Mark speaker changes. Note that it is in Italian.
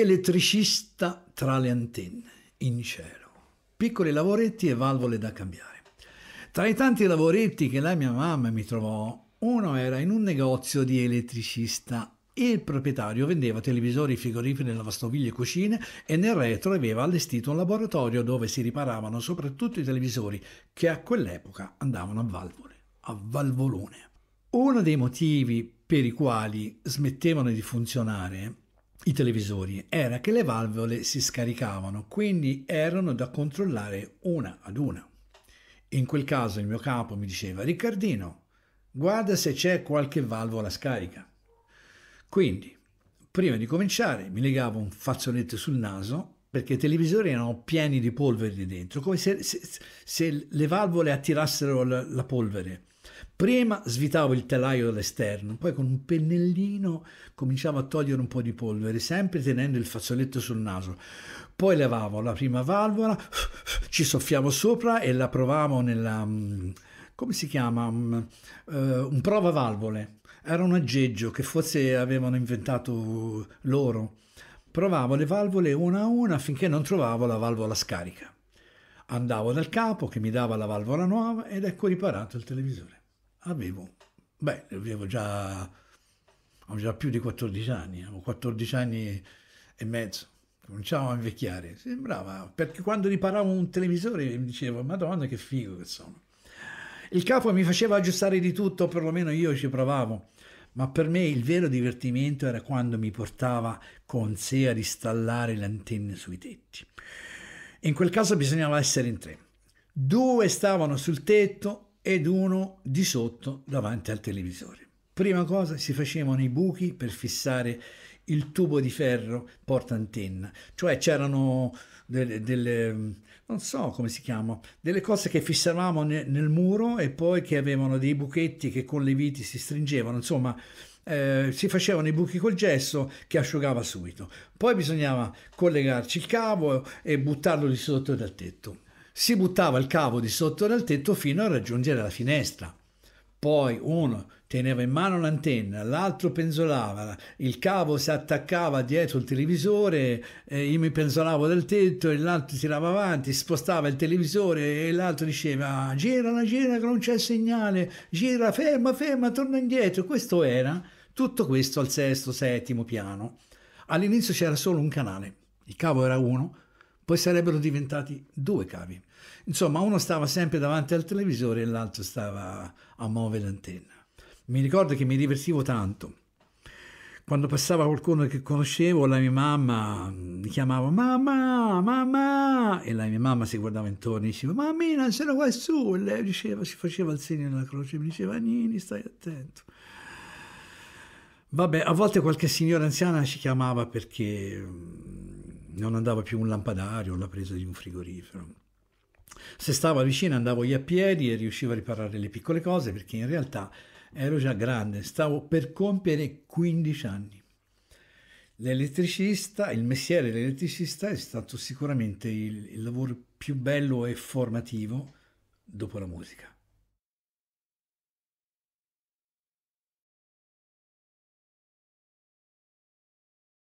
Speaker 1: elettricista tra le antenne, in cielo, piccoli lavoretti e valvole da cambiare. Tra i tanti lavoretti che la mia mamma mi trovò, uno era in un negozio di elettricista e il proprietario vendeva televisori, frigoriferi, lavastoviglie e cucine e nel retro aveva allestito un laboratorio dove si riparavano soprattutto i televisori che a quell'epoca andavano a valvole, a valvolone. Uno dei motivi per i quali smettevano di funzionare i televisori era che le valvole si scaricavano, quindi erano da controllare una ad una. In quel caso il mio capo mi diceva Riccardino, guarda se c'è qualche valvola scarica. Quindi, prima di cominciare, mi legavo un fazzoletto sul naso perché i televisori erano pieni di polvere di dentro, come se, se, se le valvole attirassero la, la polvere. Prima svitavo il telaio dall'esterno, poi con un pennellino cominciavo a togliere un po' di polvere, sempre tenendo il fazzoletto sul naso. Poi levavo la prima valvola, ci soffiavo sopra e la provavo nella... Mm, come si chiama? Mm, eh, un, uh, un prova valvole. Era un aggeggio che forse avevano inventato loro. Provavo le valvole una a una finché non trovavo la valvola scarica. Andavo dal capo che mi dava la valvola nuova ed ecco riparato il televisore. Avevo, beh, avevo già, avevo già più di 14 anni, avevo 14 anni e mezzo. Cominciavo a invecchiare, sembrava, perché quando riparavo un televisore mi dicevo, madonna che figo che sono. Il capo mi faceva aggiustare di tutto, perlomeno io ci provavo, ma per me il vero divertimento era quando mi portava con sé ad installare le antenne sui tetti. In quel caso bisognava essere in tre. Due stavano sul tetto ed uno di sotto davanti al televisore. Prima cosa si facevano i buchi per fissare il tubo di ferro porta antenna, cioè c'erano delle, delle, non so come si chiama, delle cose che fissavamo nel, nel muro e poi che avevano dei buchetti che con le viti si stringevano, insomma eh, si facevano i buchi col gesso che asciugava subito. Poi bisognava collegarci il cavo e buttarlo di sotto dal tetto. Si buttava il cavo di sotto dal tetto fino a raggiungere la finestra. Poi uno teneva in mano l'antenna, l'altro penzolava, il cavo si attaccava dietro il televisore, io mi penzolavo del tetto e l'altro tirava avanti, spostava il televisore e l'altro diceva gira, gira che non c'è segnale, gira, ferma, ferma, torna indietro. Questo era tutto questo al sesto, settimo piano. All'inizio c'era solo un canale, il cavo era uno, poi sarebbero diventati due cavi. Insomma, uno stava sempre davanti al televisore e l'altro stava a muovere l'antenna. Mi ricordo che mi divertivo tanto. Quando passava qualcuno che conoscevo, la mia mamma mi chiamava mamma, mamma, e la mia mamma si guardava intorno e diceva mammina, c'era qua su, e lei diceva, si faceva il segno della croce, mi diceva Nini, stai attento. Vabbè, a volte qualche signora anziana ci chiamava perché non andava più un lampadario, la presa di un frigorifero. Se stava vicino andavo io a piedi e riuscivo a riparare le piccole cose perché in realtà ero già grande, stavo per compiere 15 anni. L'elettricista, il mestiere dell'elettricista è stato sicuramente il, il lavoro più bello e formativo dopo la musica.